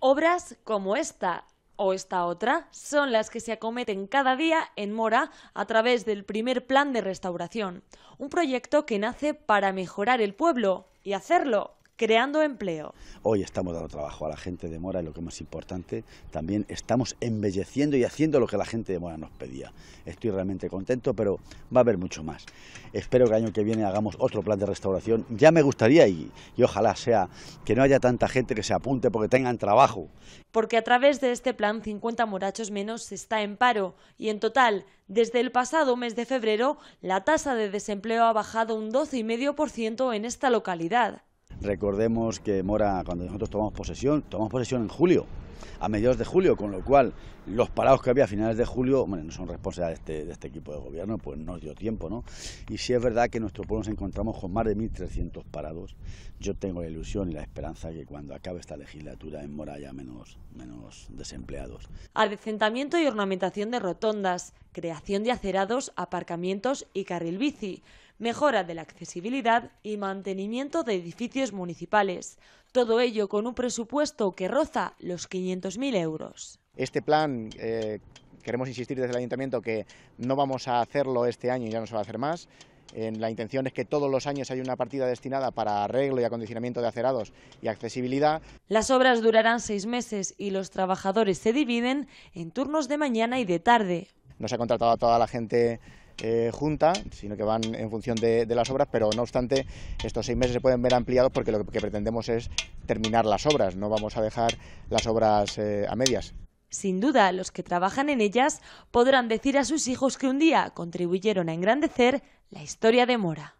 Obras como esta o esta otra son las que se acometen cada día en Mora a través del primer plan de restauración, un proyecto que nace para mejorar el pueblo y hacerlo creando empleo. Hoy estamos dando trabajo a la gente de Mora y lo que es más importante, también estamos embelleciendo y haciendo lo que la gente de Mora nos pedía. Estoy realmente contento, pero va a haber mucho más. Espero que el año que viene hagamos otro plan de restauración. Ya me gustaría y, y ojalá sea que no haya tanta gente que se apunte porque tengan trabajo. Porque a través de este plan 50 morachos menos está en paro y en total, desde el pasado mes de febrero, la tasa de desempleo ha bajado un 12,5% en esta localidad. Recordemos que Mora, cuando nosotros tomamos posesión, tomamos posesión en julio, a mediados de julio, con lo cual los parados que había a finales de julio, bueno, no son responsabilidad de este, de este equipo de gobierno, pues nos dio tiempo, ¿no? Y si es verdad que en nuestro pueblo nos encontramos con más de 1.300 parados, yo tengo la ilusión y la esperanza que cuando acabe esta legislatura en Mora haya menos, menos desempleados. Adecentamiento y ornamentación de rotondas, creación de acerados, aparcamientos y carril bici mejora de la accesibilidad y mantenimiento de edificios municipales. Todo ello con un presupuesto que roza los 500.000 euros. Este plan eh, queremos insistir desde el ayuntamiento que no vamos a hacerlo este año y ya no se va a hacer más. la intención es que todos los años haya una partida destinada para arreglo y acondicionamiento de acerados y accesibilidad. Las obras durarán seis meses y los trabajadores se dividen en turnos de mañana y de tarde. Nos ha contratado a toda la gente eh, junta, sino que van en función de, las obras, pero no obstante, estos seis meses se pueden ver ampliados porque lo que pretendemos es terminar las obras, no vamos a dejar las obras eh, a medias. Sin duda, los que trabajan en ellas podrán decir a sus hijos que un día contribuyeron a engrandecer la historia de Mora.